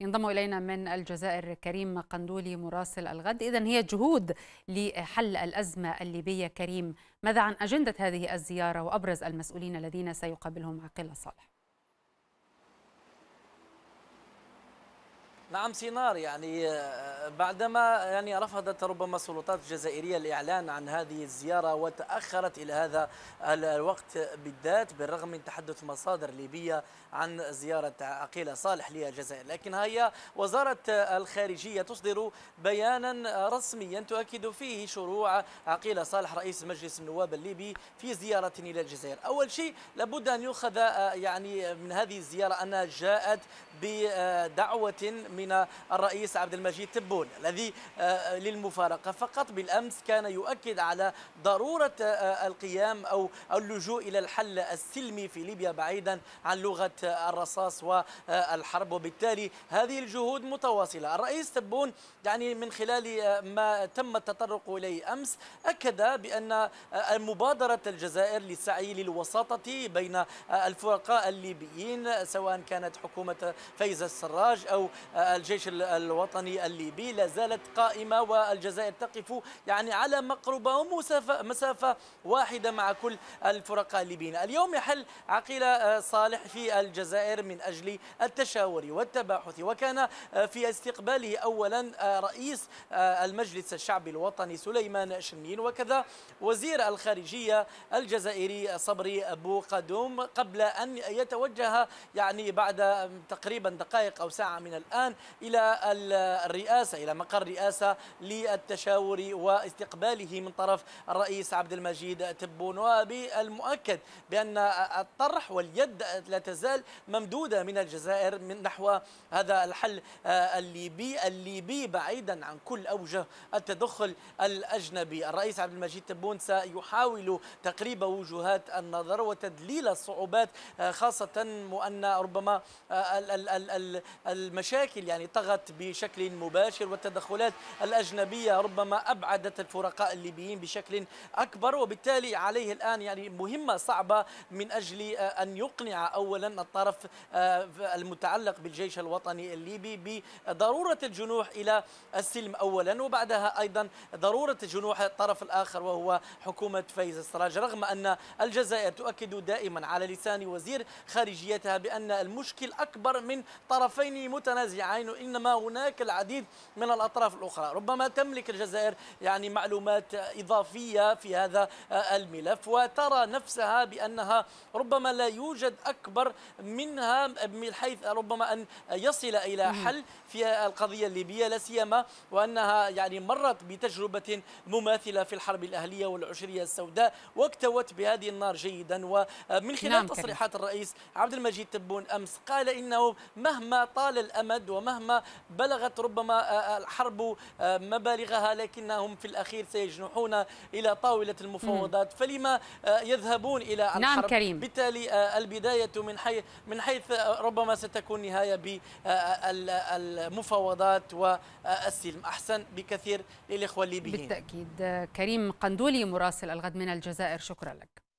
ينضم إلينا من الجزائر كريم قندولي مراسل الغد إذا هي جهود لحل الأزمة الليبية كريم ماذا عن أجندة هذه الزيارة وأبرز المسؤولين الذين سيقابلهم عقيل صالح نعم سينار يعني آه، بعدما يعني رفضت ربما السلطات الجزائريه الاعلان عن هذه الزياره وتاخرت الى هذا الوقت بالذات بالرغم من تحدث مصادر ليبيه عن زياره عقيله صالح للجزائر لكن هي وزاره الخارجيه تصدر بيانا رسميا تؤكد فيه شروع عقيله صالح رئيس مجلس النواب الليبي في زياره الى الجزائر اول شيء لابد ان يؤخذ آه، يعني من هذه الزياره انها جاءت بدعوه من من الرئيس عبد المجيد تبون الذي آه، آه، للمفارقة فقط بالأمس كان يؤكد على ضرورة آه، القيام أو اللجوء إلى الحل السلمي في ليبيا بعيدا عن لغة الرصاص والحرب وبالتالي هذه الجهود متواصلة الرئيس تبون يعني من خلال ما تم التطرق إليه أمس أكد بأن مبادرة الجزائر للسعي للوساطة بين الفرقاء الليبيين سواء كانت حكومة فايز السراج أو الجيش الوطني الليبي لا زالت قائمة والجزائر تقف يعني على مقربة ومسافة مسافة واحدة مع كل الفرقاء الليبيين اليوم يحل عقيلة آه، صالح في الجزائر من أجل التشاور والتباحث وكان آه، في استقباله أولا آه، رئيس المجلس الشعبي الوطني سليمان شنين وكذا وزير الخارجية الجزائري صبري أبو قدوم قبل أن يتوجه يعني بعد تقريبا دقائق أو ساعة من الآن إلى الرئاسة إلى مقر الرئاسة للتشاور واستقباله من طرف الرئيس عبد المجيد تبون وبالمؤكد بأن الطرح واليد لا تزال ممدودة من الجزائر من نحو هذا الحل الليبي الليبي بعيدا عن كل أوجه التدخل الأجنبي الرئيس عبد المجيد تبون سيحاول تقريب وجهات النظر وتدليل الصعوبات خاصة وأن ربما المشاكل يعني طغت بشكل مباشر والتدخلات الأجنبية ربما أبعدت الفرقاء الليبيين بشكل أكبر وبالتالي عليه الآن يعني مهمة صعبة من أجل آه، أن يقنع أولا الطرف آه، المتعلق بالجيش الوطني الليبي بضرورة الجنوح إلى السلم أولا وبعدها أيضا ضرورة جنوح الطرف الآخر وهو حكومة فايز السراج رغم أن الجزائر تؤكد دائما على لسان وزير خارجيتها بأن المشكل أكبر من طرفين متنازعين البحرين وإنما هناك العديد من الأطراف الأخرى ربما تملك الجزائر يعني معلومات إضافية في هذا الملف وترى نفسها بأنها ربما لا يوجد أكبر منها من حيث ربما أن يصل إلى حل في القضية الليبية لا سيما وأنها يعني مرت بتجربة مماثلة في الحرب الأهلية والعشرية السوداء واكتوت بهذه النار جيدا ومن خلال نعم تصريحات الرئيس عبد المجيد تبون أمس قال إنه مهما طال الأمد ومهما بلغت ربما آه، آه، الحرب آه، مبالغها لكنهم في الأخير سيجنحون إلى طاولة المفاوضات فلما يذهبون إلى الحرب نعم كريم. بالتالي البداية من حيث, من حيث ربما ستكون نهاية بالمفاوضات والسلم أحسن بكثير للإخوة الليبيين بالتأكيد كريم قندولي مراسل الغد من الجزائر شكرا لك